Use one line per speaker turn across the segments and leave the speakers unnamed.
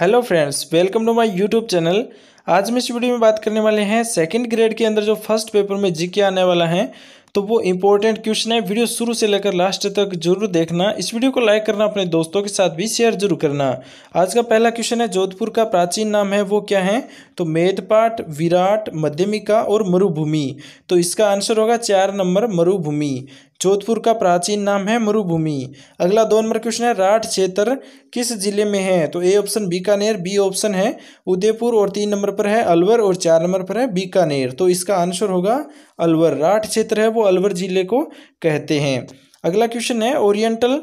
hello friends welcome to my YouTube channel आज हम इस वीडियो में बात करने वाले हैं सेकंड ग्रेड के अंदर जो फर्स्ट पेपर में के आने वाला है तो वो इंपॉर्टेंट क्वेश्चन है वीडियो शुरू से लेकर लास्ट तक जरूर देखना इस वीडियो को लाइक करना अपने दोस्तों के साथ भी शेयर जरूर करना आज का पहला क्वेश्चन है जोधपुर का प्राचीन नाम है वो क्या है तो मेदपाट विराट मध्यमिका और मरुभूमि तो इसका आंसर होगा चार नंबर मरुभूमि जोधपुर का प्राचीन नाम है मरुभूमि अगला दो नंबर क्वेश्चन है राठ क्षेत्र किस जिले में है तो A option Bikaner B option है उदयपुर और तीन नंबर पर है अलवर और चार नंबर पर है बीकानेर तो इसका आंसर होगा अलवर राठ क्षेत्र है वो अलवर जिले को कहते हैं अगला क्वेश्चन है ओरिएंटल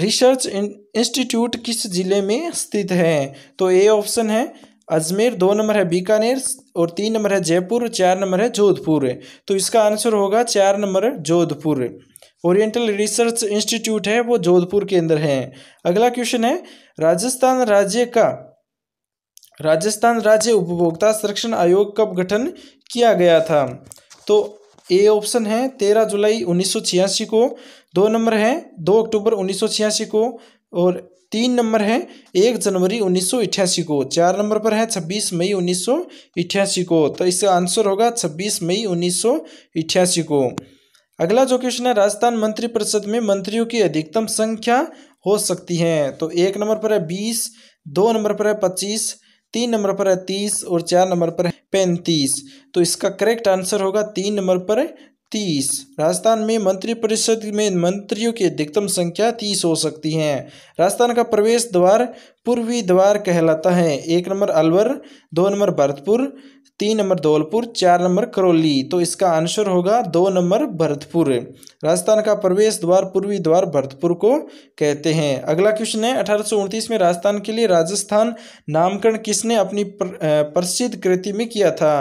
रिसर्च इंस्टीट्यूट किस जिले में स्थित है तो ए ऑप्शन है अजमेर दो नंबर है बीकानेर और तीन नंबर है जयपुर चार नंबर है जोधपुर है तो इसका आंसर होगा चार number Jodhpur oriental research institute है वो जोधपुर के अंदर है अगला क्वेश्चन है राजस्थान राज्य का राजस्थान राज्य उपभोक्ता संरक्षण आयोग कब गठन किया गया था तो ए ऑप्शन है तेरह जुलाई उन्नीस को दो नंबर है दो अक्टूबर उन्नीस को और तीन नंबर है एक जनवरी उन्नीस को चार नंबर पर है छब्बीस मई उन्नीस को तो इसका आंसर होगा छब्बीस मई उन्नीस को अगला जो क्वेश्चन है राजस्थान मंत्री परिषद में मंत्रियों की अधिकतम संख्या हो सकती है तो एक नंबर पर है बीस दो नंबर पर है पच्चीस तीन नंबर पर है तीस और चार नंबर पर है पैंतीस तो इसका करेक्ट आंसर होगा तीन नंबर पर तीस राजस्थान में मंत्रिपरिषद में मंत्रियों की अधिकतम संख्या तीस हो सकती है राजस्थान का प्रवेश द्वार पूर्वी द्वार कहलाता है एक नंबर अलवर दो नंबर भरतपुर तीन नंबर धौलपुर चार नंबर करौली तो इसका आंसर होगा दो नंबर भरतपुर राजस्थान का प्रवेश द्वार पूर्वी द्वार भरतपुर को कहते हैं अगला क्वेश्चन है अठारह में राजस्थान के लिए राजस्थान नामकरण किसने अपनी प्रसिद्ध कृति में किया था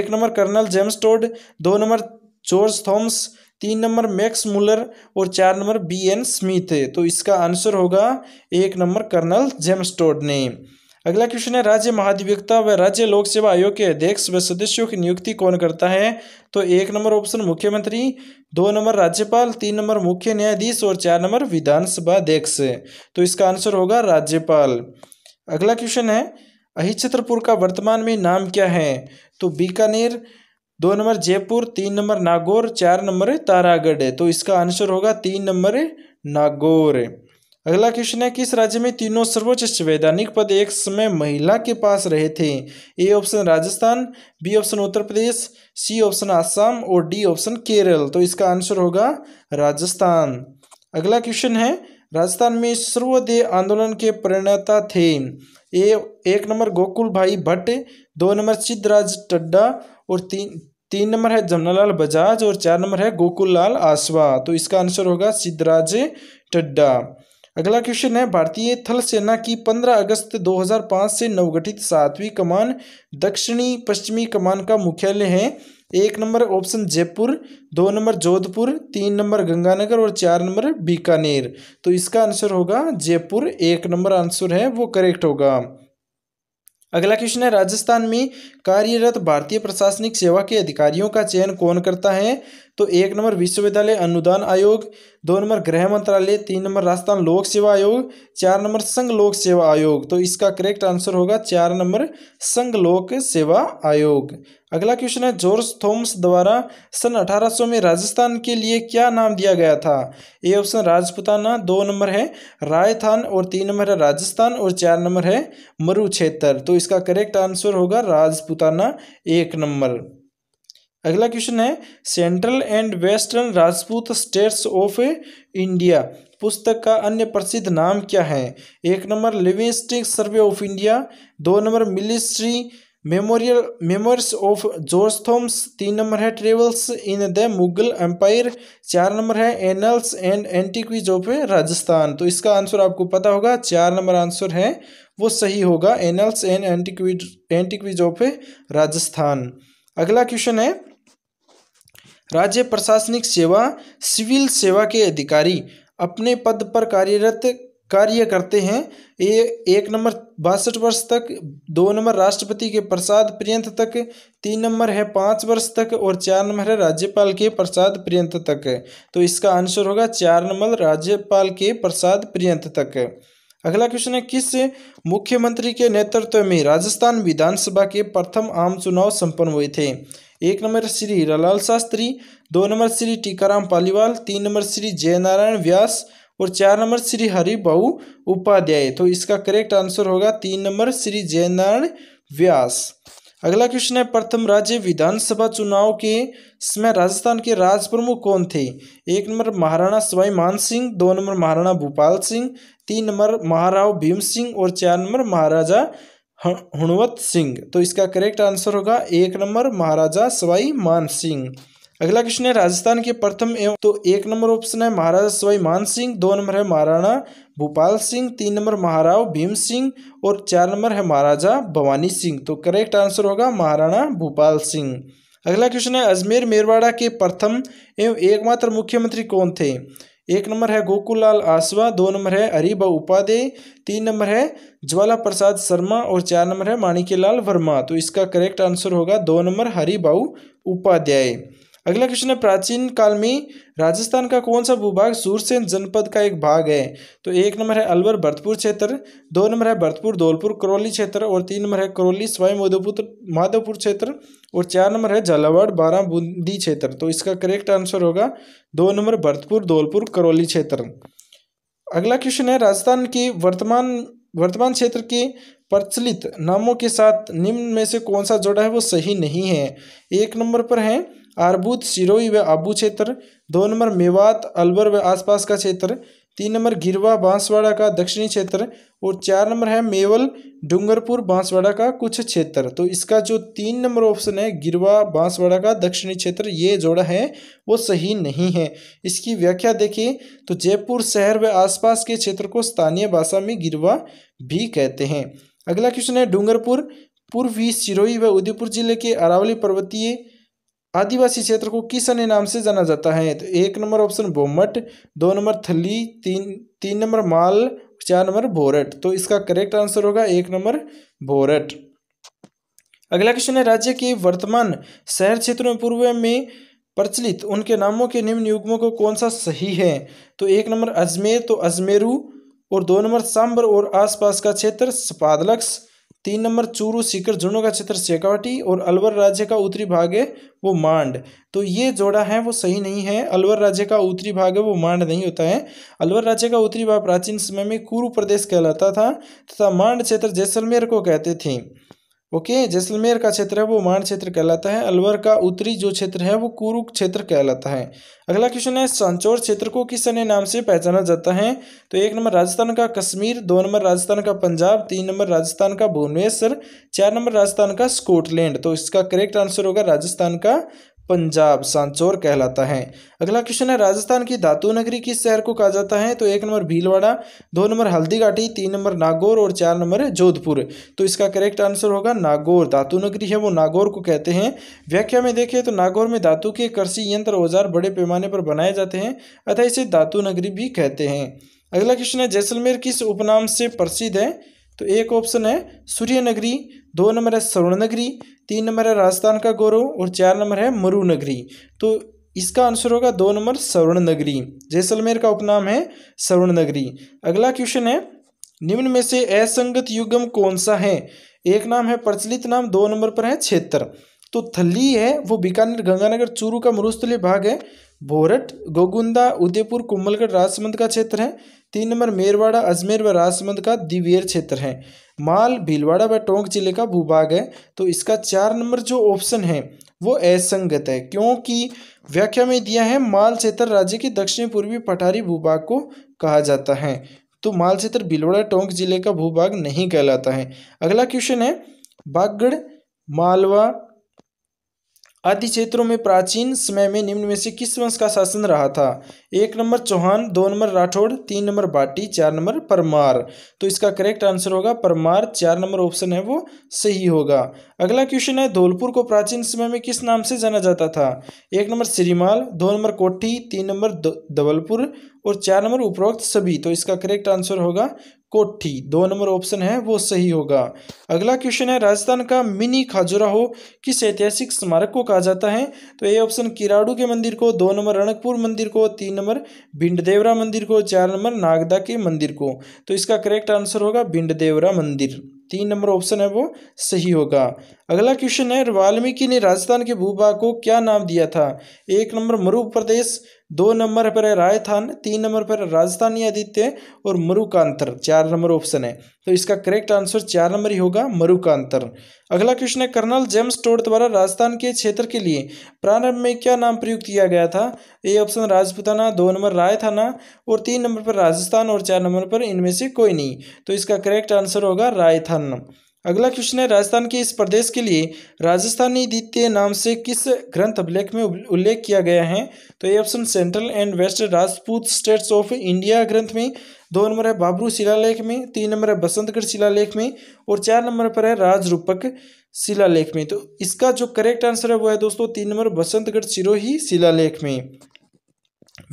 एक नंबर कर्नल जेम्स टोड दो नंबर जॉर्ज थॉम्स तीन नंबर मैक्स मुलर और चार नंबर बी एन स्मिथ तो इसका आंसर होगा एक नंबर कर्नल जेम्स टोड ने अगला क्वेश्चन है राज्य महाधिवक्ता व राज्य लोक सेवा आयोग के अध्यक्ष व सदस्यों की नियुक्ति कौन करता है तो एक नंबर ऑप्शन मुख्यमंत्री दो नंबर राज्यपाल तीन नंबर मुख्य न्यायाधीश और चार नंबर विधानसभा अध्यक्ष तो इसका आंसर होगा राज्यपाल अगला क्वेश्चन है अहिछत्रपुर का वर्तमान में नाम क्या है तो बीकानेर दो नंबर जयपुर तीन नंबर नागौर चार नंबर है तारागढ़ है तो इसका आंसर होगा तीन नंबर है नागौर है अगला क्वेश्चन है किस राज्य में तीनों सर्वोच्च संवैधानिक पद एक समय महिला के पास रहे थे A option Rajasthan B option Uttar Pradesh C option Assam और डी ऑप्शन केरल तो इसका आंसर होगा राजस्थान अगला क्वेश्चन है राजस्थान में सर्वोदय आंदोलन के प्रणेता थे ए एक नंबर गोकुल भाई भट्ट दो नंबर सिद्धराज टड्डा और तीन तीन नंबर है जमनालाल बजाज और चार नंबर है गोकुल लाल आसवा तो इसका आंसर होगा सिद्धराज टड्डा अगला क्वेश्चन है भारतीय थल सेना की 15 अगस्त 2005 से नवगठित सातवीं कमान दक्षिणी पश्चिमी कमान का मुख्यालय है एक नंबर ऑप्शन जयपुर दो नंबर जोधपुर तीन नंबर गंगानगर और चार नंबर बीकानेर तो इसका आंसर होगा जयपुर एक नंबर आंसर है वो करेक्ट होगा अगला क्वेश्चन है राजस्थान में कार्यरत भारतीय प्रशासनिक सेवा के अधिकारियों का चयन कौन करता है तो एक नंबर विश्वविद्यालय अनुदान आयोग दो नंबर गृह मंत्रालय तीन नंबर राजस्थान लोक सेवा आयोग चार नंबर संघ लोक सेवा आयोग तो इसका करेक्ट आंसर होगा चार नंबर संघ लोक सेवा आयोग अगला क्वेश्चन है जॉर्ज थॉम्स द्वारा सन 1800 में राजस्थान के लिए क्या नाम दिया गया था ए ऑप्शन राजपुताना दो नंबर है रायथान और तीन नंबर है राजस्थान और चार नंबर है मरुक्षेत्र तो इसका करेक्ट आंसर होगा राजपुताना एक नंबर अगला क्वेश्चन है central and western Rajput states of India पुस्तक का अन्य प्रसिद्ध नाम क्या है एक number linguistic survey of India दो number military memorial memoirs of George Thomas तीन नंबर है travels in the Mughal empire चार नंबर है annals and antiquities of Rajasthan तो इसका आंसर आपको पता होगा चार नंबर आंसर है वो सही होगा annals and antiquities antiquities of Rajasthan अगला क्वेश्चन है राज्य प्रशासनिक सेवा सिविल सेवा के अधिकारी अपने पद पर कार्यरत कार्य करते हैं ये एक नंबर बासठ वर्ष तक दो नंबर राष्ट्रपति के प्रसाद पर्यंत तक तीन नंबर है पाँच वर्ष तक और चार नंबर है राज्यपाल के प्रसाद पर्यंत तक तो इसका आंसर होगा चार नंबर राज्यपाल के प्रसाद पर्यंत तक अगला क्वेश्चन है किस मुख्यमंत्री के नेतृत्व में राजस्थान विधानसभा के प्रथम आम चुनाव संपन्न हुए थे एक नंबर श्री रलाल शास्त्री दो नंबर श्री टीकाराम पालीवाल तीन नंबर श्री जयनारायण व्यास और चार नंबर श्री हरिभाऊ उपाध्याय तो इसका करेक्ट आंसर होगा तीन नंबर श्री जयनारायण व्यास अगला क्वेश्चन है प्रथम राज्य विधानसभा चुनाव के समय राजस्थान के राज प्रमुख कौन थे एक नंबर महाराणा सवाई मान सिंह दो नंबर महाराणा भूपाल सिंह तीन नंबर महाराव भीम सिंह और चार नंबर महाराजा हणवत सिंह तो इसका करेक्ट आंसर होगा एक नंबर महाराजा सवाई मान सिंह अगला क्वेश्चन है राजस्थान के प्रथम एवं तो एक नंबर ऑप्शन है महाराजा सवाई मान सिंह दो नंबर है महाराणा भोपाल सिंह तीन नंबर महाराव भीम सिंह और चार नंबर है महाराजा भवानी सिंह तो करेक्ट आंसर होगा महाराणा भोपाल सिंह अगला क्वेश्चन है अजमेर मेरवाड़ा के प्रथम एवं एकमात्र मुख्यमंत्री कौन थे एक नंबर है गोकुलाल आसवा दो नंबर है हरिभा उपाध्याय तीन नंबर है ज्वाला प्रसाद शर्मा और चार नंबर है माणिक्यलाल वर्मा तो इसका करेक्ट आंसर होगा दो नंबर हरिभाऊ उपाध्याय अगला क्वेश्चन है प्राचीन काल में राजस्थान का कौन सा भूभाग सूरसेन जनपद का एक भाग है तो एक नंबर है अलवर भरतपुर क्षेत्र दो नंबर है भरतपुर धौलपुर करौली क्षेत्र और तीन नंबर है करौली स्वाई माधोपुर माधोपुर क्षेत्र और चार नंबर है झालावाड़ बारह बूंदी क्षेत्र तो इसका करेक्ट आंसर होगा दो नंबर भरतपुर धौलपुर करौली क्षेत्र अगला क्वेश्चन है राजस्थान के वर्तमान वर्तमान क्षेत्र के प्रचलित नामों के साथ निम्न में से कौन सा जोड़ा है वो सही नहीं है एक नंबर पर है आरबूत सिरोही व आबू क्षेत्र दो नंबर मेवात अलवर व आसपास का क्षेत्र तीन नंबर गिरवा बांसवाड़ा का दक्षिणी क्षेत्र और चार नंबर है मेवल डूंगरपुर बांसवाड़ा का कुछ क्षेत्र तो इसका जो तीन नंबर ऑप्शन है गिरवा बांसवाड़ा का दक्षिणी क्षेत्र ये जोड़ा है वो सही नहीं है इसकी व्याख्या देखिए तो जयपुर शहर व आसपास के क्षेत्र को स्थानीय भाषा में गिरवा भी कहते हैं अगला क्वेश्चन है डूंगरपुर पूर्वी सिरोही व उदयपुर जिले के अरावली पर्वतीय आदिवासी क्षेत्र को किस अन्य नाम से जाना जाता है तो एक नंबर ऑप्शन बोमट दो नंबर थली तीन तीन नंबर माल चार नंबर भोरट तो इसका करेक्ट आंसर होगा एक नंबर भोरट अगला क्वेश्चन है राज्य के वर्तमान शहर क्षेत्रों में पूर्व में प्रचलित उनके नामों के निम्न युग्मों को कौन सा सही है तो एक नंबर अजमेर तो अजमेरू और दो नंबर सांबर और आसपास का क्षेत्र स्पादलक्स तीन नंबर चूरू सीकर झुनो का क्षेत्र शेखावटी और अलवर राज्य का उत्तरी भाग है वो मांड तो ये जोड़ा है वो सही नहीं है अलवर राज्य का उत्तरी भाग है वो मांड नहीं होता है अलवर राज्य का उत्तरी भाग प्राचीन समय में कुरु प्रदेश कहलाता था तथा मांड क्षेत्र जैसलमेर को कहते थे ओके जैसलमेर का क्षेत्र है वो मान क्षेत्र कहलाता है अलवर का उत्तरी जो क्षेत्र है वो कुरुक क्षेत्र कहलाता है अगला क्वेश्चन है सांचौर क्षेत्र को किस अन्य नाम से पहचाना जाता है तो एक नंबर राजस्थान का कश्मीर दो नंबर राजस्थान का पंजाब तीन नंबर राजस्थान का भुवनेश्वर चार नंबर राजस्थान का स्कॉटलैंड तो इसका करेक्ट आंसर होगा राजस्थान का पंजाब सांचौर कहलाता है अगला क्वेश्चन है राजस्थान की धातु नगरी किस शहर को कहा जाता है तो एक नंबर भीलवाड़ा दो नंबर हल्दीघाटी तीन नंबर नागौर और चार नंबर जोधपुर तो इसका करेक्ट आंसर होगा नागौर धातु नगरी है वो नागौर को कहते हैं व्याख्या में देखें तो नागौर में धातु के कृषि यंत्र औजार बड़े पैमाने पर बनाए जाते हैं अतः इसे धातु नगरी भी कहते हैं अगला क्वेश्चन है जैसलमेर किस उपनाम से प्रसिद्ध है तो एक ऑप्शन है सूर्य नगरी दो नंबर है स्वर्ण नगरी तीन नंबर है राजस्थान का गौरव और चार नंबर है मरु नगरी तो इसका आंसर होगा दो नंबर स्वर्ण नगरी जैसलमेर का उपनाम है स्वर्ण नगरी अगला क्वेश्चन है निम्न में से असंगत युगम कौन सा है एक नाम है प्रचलित नाम दो नंबर पर है क्षेत्र तो थली है वो बीकानेर गंगानगर चूरू का मरुस्थलीय भाग है भोरट गोगुंदा उदयपुर कुंभलगढ़ राजसमंद का क्षेत्र है तीन नंबर मेरवाड़ा अजमेर व राजसमंद का दिवेर क्षेत्र है माल भीलवाड़ा व टोंक जिले का भूभाग है तो इसका चार नंबर जो ऑप्शन है वो असंगत है क्योंकि व्याख्या में दिया है माल क्षेत्र राज्य के दक्षिण पूर्वी पठारी भूभाग को कहा जाता है तो माल क्षेत्र भीलवाड़ा टोंक जिले का भूभाग नहीं कहलाता है अगला क्वेश्चन है बागगढ़ मालवा आदि क्षेत्रों में प्राचीन समय में निम्न में से किस वंश का शासन रहा था एक नंबर चौहान दो नंबर राठौड़ तीन नंबर बाटी चार नंबर परमार तो इसका करेक्ट आंसर होगा परमार चार नंबर ऑप्शन है वो सही होगा अगला क्वेश्चन है धौलपुर को प्राचीन समय में किस नाम से जाना जाता था एक नंबर श्रीमाल दो नंबर कोठी तीन नंबर धवलपुर और चार नंबर उपरोक्त सभी तो इसका करेक्ट आंसर होगा कोठी दो नंबर ऑप्शन है वो सही होगा अगला क्वेश्चन है राजस्थान का मिनी खाजुराहो किस ऐतिहासिक स्मारक को कहा जाता है तो ये ऑप्शन किराड़ू के मंदिर को दो नंबर रणकपुर मंदिर को तीन नंबर भिंडदेवरा मंदिर को चार नंबर नागदा के मंदिर को तो इसका करेक्ट आंसर होगा भिंडदेवरा मंदिर तीन नंबर ऑप्शन है वो सही होगा अगला क्वेश्चन है वाल्मीकि ने राजस्थान के भूभाग को क्या नाम दिया था एक नंबर मरु प्रदेश दो नंबर पर है राजस्थान तीन नंबर पर राजस्थानी आदित्य और मरुकांतर चार नंबर ऑप्शन है तो इसका करेक्ट आंसर चार नंबर ही होगा मरुकांतर अगला क्वेश्चन है कर्नल जेम्स टोड द्वारा राजस्थान के क्षेत्र के लिए प्रारंभ में क्या नाम प्रयुक्त किया गया था ए ऑप्शन राजपुताना दो नंबर रायथाना और तीन नंबर पर राजस्थान और चार नंबर पर इनमें से कोई नहीं तो इसका करेक्ट आंसर होगा रायथान अगला क्वेश्चन है राजस्थान के इस प्रदेश के लिए राजस्थानी द्वितीय नाम से किस ग्रंथ अभिलेख में उल्लेख किया गया है तो ये option central and west Rajput states of India ग्रंथ में दो नंबर है बाबरू शिलालेख में तीन नंबर है बसंतगढ़ शिलालेख में और चार नंबर पर है राजरूपक शिलालेख में तो इसका जो करेक्ट आंसर है वो है दोस्तों तीन नंबर बसंतगढ़ सिरोही शिलालेख में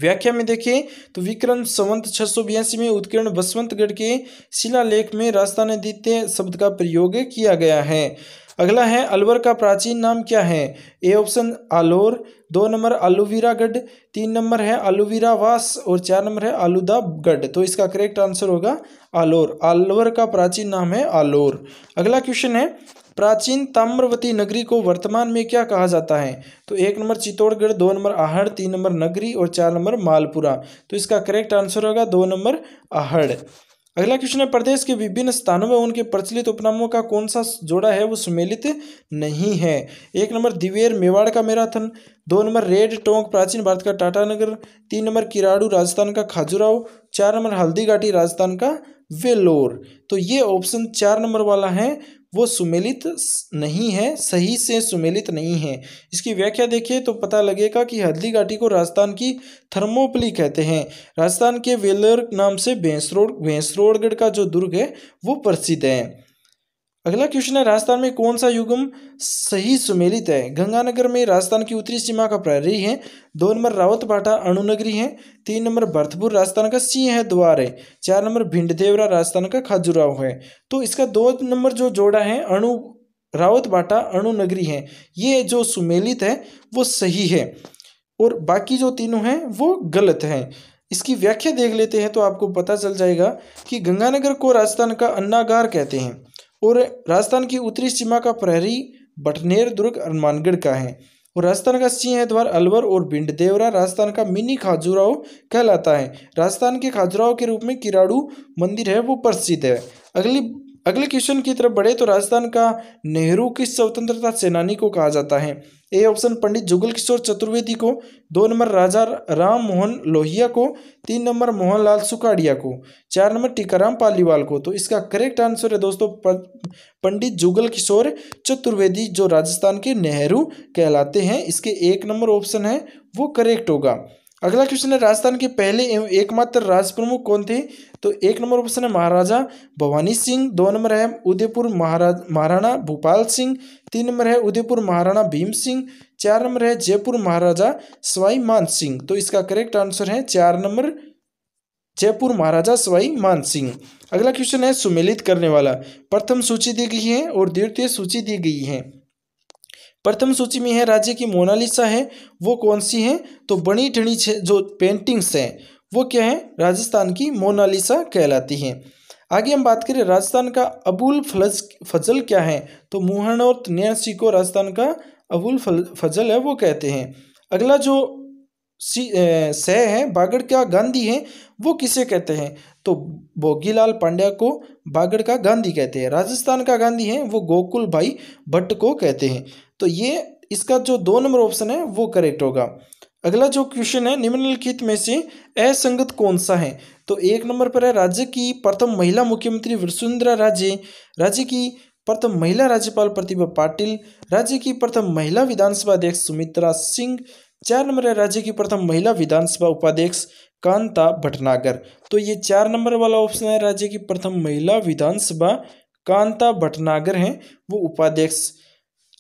व्याख्या में देखें तो विक्रम संवंत छह में उत्कीर्ण बसवंतगढ़ के शिलालेख में रास्ता नदीते शब्द का प्रयोग किया गया है अगला है अलवर का प्राचीन नाम क्या है ए ऑप्शन आलोर दो नंबर आलूवीरागढ़ तीन नंबर है आलूवीरावास और चार नंबर है आलूदागढ़ तो इसका करेक्ट आंसर होगा आलोर अलवर का प्राचीन नाम है आलोर अगला क्वेश्चन है प्राचीन ताम्रवती नगरी को वर्तमान में क्या कहा जाता है तो एक नंबर चित्तौड़गढ़ दो नंबर आहड़ तीन नंबर नगरी और चार नंबर मालपुरा तो इसका करेक्ट आंसर होगा दो नंबर आहड़ अगला क्वेश्चन है प्रदेश के विभिन्न स्थानों में उनके प्रचलित उपनामों का कौन सा जोड़ा है वो सुमेलित नहीं है एक नंबर दिवेर मेवाड़ का मैराथन दो नंबर रेड टोंक प्राचीन भारत का टाटानगर तीन नंबर किराड़ू राजस्थान का खाजुराव चार नंबर हल्दीघाटी राजस्थान का वेलोर तो ये ऑप्शन चार नंबर वाला है वो सुमेलित नहीं है सही से सुमेलित नहीं है इसकी व्याख्या देखिए तो पता लगेगा कि हल्दी घाटी को राजस्थान की थर्मोपली कहते हैं राजस्थान के वेलर नाम से भैंसरोड भैंसरोड़गढ़ का जो दुर्ग है वो प्रसिद्ध है अगला क्वेश्चन है राजस्थान में कौन सा युगम सही सुमेलित है गंगानगर में राजस्थान की उत्तरी सीमा का प्रहरी है दो नंबर रावतभाटा अणुनगरी है तीन नंबर भरतपुर राजस्थान का सिंह है द्वार है चार नंबर भिंडदेवरा राजस्थान का खाजुराव है तो इसका दो नंबर जो जोड़ा है अणु रावतभाटा अणुनगरी है ये जो सुमेलित है वो सही है और बाकी जो तीनों हैं वो गलत हैं इसकी व्याख्या देख लेते हैं तो आपको पता चल जाएगा कि गंगानगर को राजस्थान का अन्नागार कहते हैं और राजस्थान की उत्तरी सीमा का प्रहरी बटनेर दुर्ग हनुमानगढ़ का है और राजस्थान का सिंह द्वार अलवर और भिंड देवरा राजस्थान का मिनी खाजुराव कहलाता है राजस्थान के खाजुराव के रूप में किराड़ू मंदिर है वो प्रसिद्ध है अगली अगले क्वेश्चन की तरफ बढ़े तो राजस्थान का नेहरू किस स्वतंत्रता सेनानी को कहा जाता है ए ऑप्शन पंडित जुगल किशोर चतुर्वेदी को दो नंबर राजा राम मोहन लोहिया को तीन नंबर मोहनलाल सुकाडिया को चार नंबर टीकाराम पालीवाल को तो इसका करेक्ट आंसर है दोस्तों पंडित जुगल किशोर चतुर्वेदी जो राजस्थान के नेहरू कहलाते हैं इसके एक नंबर ऑप्शन है वो करेक्ट होगा अगला क्वेश्चन है राजस्थान के पहले एकमात्र राज प्रमुख कौन थे तो एक नंबर ऑप्शन है महाराजा भवानी सिंह दो नंबर है उदयपुर महाराज महाराणा भोपाल सिंह तीन नंबर है उदयपुर महाराणा भीम सिंह चार नंबर है जयपुर महाराजा स्वाई मान सिंह तो इसका करेक्ट आंसर है चार नंबर जयपुर महाराजा स्वाई मान सिंह अगला क्वेश्चन है सुमेलित करने वाला प्रथम सूची दी गई है और द्वितीय सूची दी गई है प्रथम सूची में है राज्य की मोनालिसा है वो कौन सी है तो बनी ठनी जो पेंटिंग्स हैं वो क्या है राजस्थान की मोनालिसा कहलाती हैं आगे हम बात करें राजस्थान का अबुल फलज फजल क्या है तो और न्यासी को राजस्थान का अबुल फजल है वो कहते हैं अगला जो सी सह है बागड़ का गांधी है वो किसे कहते हैं तो भोगीलाल पांड्या को बागड़ का गांधी कहते हैं राजस्थान का गांधी है वो गोकुल भाई भट्ट को कहते हैं तो ये इसका जो दो नंबर ऑप्शन है वो करेक्ट होगा अगला जो क्वेश्चन है निम्नलिखित में से असंगत कौन सा है तो एक नंबर पर है राज्य की प्रथम महिला मुख्यमंत्री वसुंधरा राजे राज्य की प्रथम महिला राज्यपाल प्रतिभा पाटिल राज्य की प्रथम महिला विधानसभा अध्यक्ष सुमित्रा सिंह चार नंबर है राज्य की प्रथम महिला विधानसभा उपाध्यक्ष कांता भटनागर तो ये चार नंबर वाला ऑप्शन है राज्य की प्रथम महिला विधानसभा कांता भटनागर हैं वो उपाध्यक्ष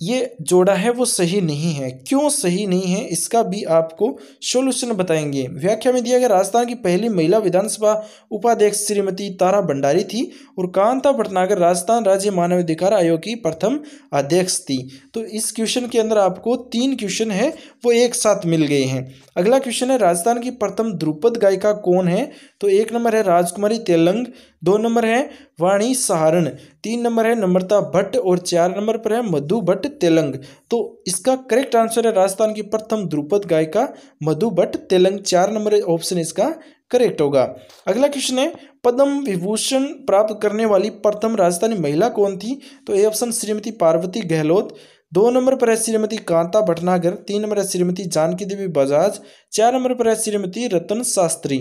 ये जोड़ा है वो सही नहीं है क्यों सही नहीं है इसका भी आपको सोल्यूशन बताएंगे व्याख्या में दिया गया राजस्थान की पहली महिला विधानसभा उपाध्यक्ष श्रीमती तारा भंडारी थी और कांता भटनागर राजस्थान राज्य मानवाधिकार आयोग की प्रथम अध्यक्ष थी तो इस क्वेश्चन के अंदर आपको तीन क्वेश्चन है वो एक साथ मिल गए हैं अगला क्वेश्चन है राजस्थान की प्रथम द्रुपद गायिका कौन है तो एक नंबर है राजकुमारी तेलंग दो नंबर है वाणी सहारण तीन नंबर है नम्रता भट्ट और चार नंबर पर है मधु भट्ट तेलंग तो इसका करेक्ट आंसर है राजस्थान की प्रथम द्रुपद गायिका मधु भट्ट तेलंग चार नंबर ऑप्शन इसका करेक्ट होगा अगला क्वेश्चन है पद्म विभूषण प्राप्त करने वाली प्रथम राजस्थानी महिला कौन थी तो ए ऑप्शन श्रीमती पार्वती गहलोत दो नंबर पर है श्रीमती कांता भटनागर तीन नंबर है श्रीमती जानकी देवी बजाज चार नंबर पर है श्रीमती रतन शास्त्री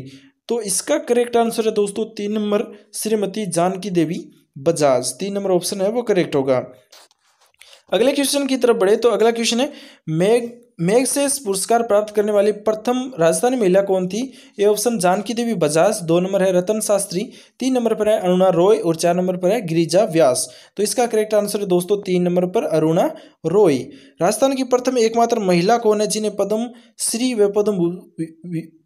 तो इसका करेक्ट आंसर है दोस्तों तीन नंबर श्रीमती जानकी देवी बजाज तीन नंबर ऑप्शन है वो करेक्ट होगा अगले क्वेश्चन की तरफ बढ़े तो अगला क्वेश्चन है मेघ मेघ से पुरस्कार प्राप्त करने वाली प्रथम राजस्थानी महिला कौन थी ये ऑप्शन जानकी देवी बजाज दो नंबर है रतन शास्त्री तीन नंबर पर है अरुणा रॉय और चार नंबर पर है गिरिजा व्यास तो इसका करेक्ट आंसर है दोस्तों तीन नंबर पर अरुणा रॉय राजस्थान की प्रथम एकमात्र महिला कौन है जिन्हें पद्म श्री व पद्म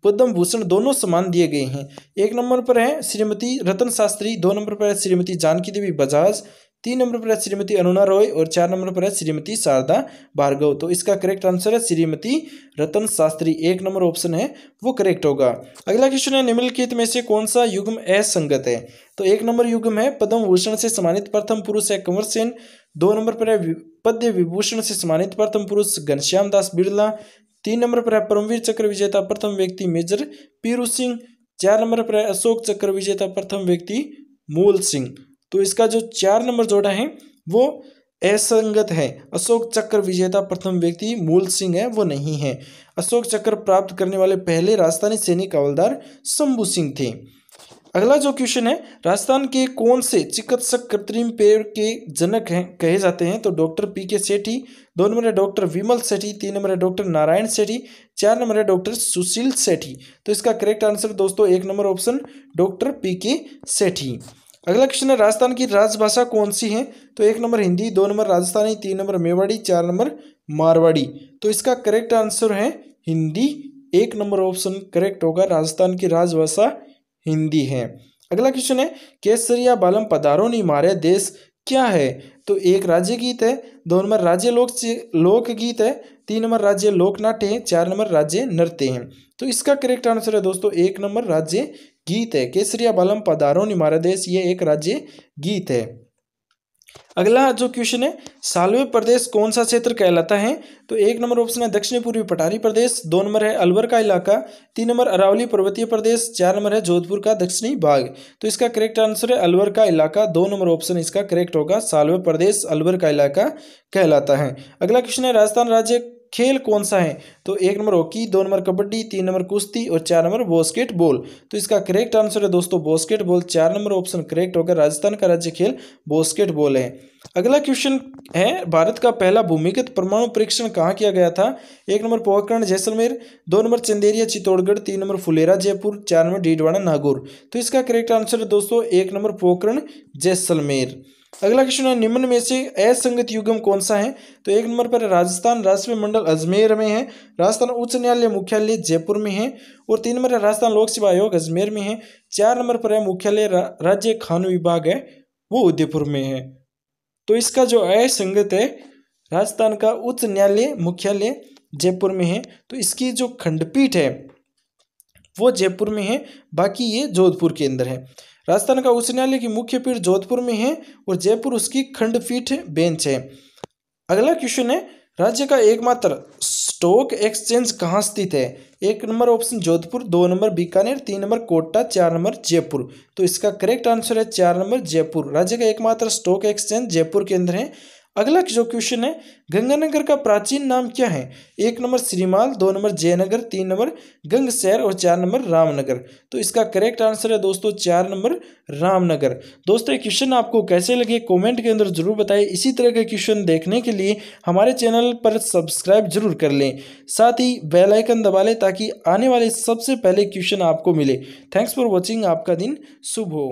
पद्म भूषण दोनों समान दिए गए हैं एक नंबर पर है श्रीमती रतन शास्त्री दो नंबर पर है श्रीमती जानकी देवी बजाज तीन नंबर पर है श्रीमती अनुना रॉय और चार नंबर पर है श्रीमती शारदा भार्गव तो इसका करेक्ट आंसर है श्रीमती रतन शास्त्री एक नंबर ऑप्शन है वो करेक्ट होगा अगला क्वेश्चन है निम्नलिखित में से कौन सा युग्म असंगत है तो एक नंबर युग्म है पद्म भूषण से सम्मानित प्रथम पुरुष है कंवर सेन दो नंबर पर है पद्य विभूषण से सम्मानित प्रथम पुरुष घनश्याम दास बिरला तीन नंबर पर है परमवीर चक्र विजेता प्रथम व्यक्ति मेजर पीरू सिंह चार नंबर पर है अशोक चक्र विजेता प्रथम व्यक्ति मूल सिंह तो इसका जो चार नंबर जोड़ा है वो असंगत है अशोक चक्र विजेता प्रथम व्यक्ति मूल सिंह है वो नहीं है अशोक चक्र प्राप्त करने वाले पहले राजस्थानी सैनिक हवलदार शंभू सिंह थे अगला जो क्वेश्चन है राजस्थान के कौन से चिकित्सक कृत्रिम पेड़ के जनक हैं कहे जाते हैं तो डॉक्टर पी के सेठी दो नंबर है डॉक्टर विमल सेठी तीन नंबर है डॉक्टर नारायण सेठी चार नंबर है डॉक्टर सुशील सेठी तो इसका करेक्ट आंसर दोस्तों एक नंबर ऑप्शन डॉक्टर पी के सेठी अगला क्वेश्चन है राजस्थान की राजभाषा कौन सी है तो एक नंबर हिंदी दो नंबर राजस्थानी तीन नंबर मेवाड़ी चार नंबर मारवाड़ी तो इसका करेक्ट आंसर है हिंदी एक नंबर ऑप्शन करेक्ट होगा राजस्थान की राजभाषा हिंदी है अगला क्वेश्चन है केसरिया बालम पदारों ने मारे देश क्या है तो एक राज्य गीत है दो नंबर राज्य लोक लोकगीत है तीन नंबर राज्य लोकनाट्य है चार नंबर राज्य नृत्य है तो इसका करेक्ट आंसर है दोस्तों एक नंबर राज्य गीत है केसरिया बलम पदारो निमारा देश ये एक राज्य गीत है अगला जो क्वेश्चन है सालवे प्रदेश कौन सा क्षेत्र कहलाता है तो एक नंबर ऑप्शन है दक्षिण पूर्वी पठारी प्रदेश दो नंबर है अलवर का इलाका तीन नंबर अरावली पर्वतीय प्रदेश चार नंबर है जोधपुर का दक्षिणी भाग तो इसका करेक्ट आंसर है अलवर का इलाका दो नंबर ऑप्शन इसका करेक्ट होगा सालवे प्रदेश अलवर का इलाका कहलाता है अगला क्वेश्चन है राजस्थान राज्य खेल कौन सा है तो एक नंबर हॉकी दो नंबर कबड्डी तीन नंबर कुश्ती और चार नंबर बॉस्केटबॉल तो इसका करेक्ट आंसर है दोस्तों बॉस्केटबॉल चार नंबर ऑप्शन करेक्ट होगा राजस्थान का राज्य खेल बॉस्केटबॉल है अगला क्वेश्चन है भारत का पहला भूमिगत परमाणु परीक्षण कहाँ किया गया था एक नंबर पोखरण जैसलमेर दो नंबर चंदेरिया चित्तौड़गढ़ तीन नंबर फुलेरा जयपुर चार नंबर डीडवाड़ा नागौर तो इसका करेक्ट आंसर है दोस्तों एक नंबर पोखरण जैसलमेर अगला क्वेश्चन है निम्न में से असंगत युगम कौन सा है तो एक नंबर पर राजस्थान राष्ट्रीय मंडल अजमेर में है राजस्थान उच्च न्यायालय मुख्यालय जयपुर में है और तीन नंबर है राजस्थान लोक सेवा आयोग अजमेर में है चार नंबर पर है मुख्यालय रा, राज्य खान विभाग है वो उदयपुर में है तो इसका जो असंगत है राजस्थान का उच्च न्यायालय मुख्यालय जयपुर में है तो इसकी जो खंडपीठ है वो जयपुर में है बाकी ये जोधपुर के अंदर है राजस्थान का उच्च न्यायालय की मुख्य पीठ जोधपुर में है और जयपुर उसकी खंडपीठ बेंच है अगला क्वेश्चन है राज्य का एकमात्र स्टॉक एक्सचेंज कहाँ स्थित है एक नंबर ऑप्शन जोधपुर दो नंबर बीकानेर तीन नंबर कोटा चार नंबर जयपुर तो इसका करेक्ट आंसर है चार नंबर जयपुर राज्य का एकमात्र स्टॉक एक्सचेंज जयपुर के अंदर है अगला जो क्वेश्चन है गंगानगर का प्राचीन नाम क्या है एक नंबर श्रीमाल दो नंबर जयनगर तीन नंबर गंग शहर और चार नंबर रामनगर तो इसका करेक्ट आंसर है दोस्तों चार नंबर रामनगर दोस्तों ये क्वेश्चन आपको कैसे लगे कमेंट के अंदर जरूर बताएं इसी तरह के क्वेश्चन देखने के लिए हमारे चैनल पर सब्सक्राइब जरूर कर लें साथ ही बेलाइकन दबा लें ताकि आने वाले सबसे पहले क्वेश्चन आपको मिले थैंक्स फॉर वॉचिंग आपका दिन शुभ हो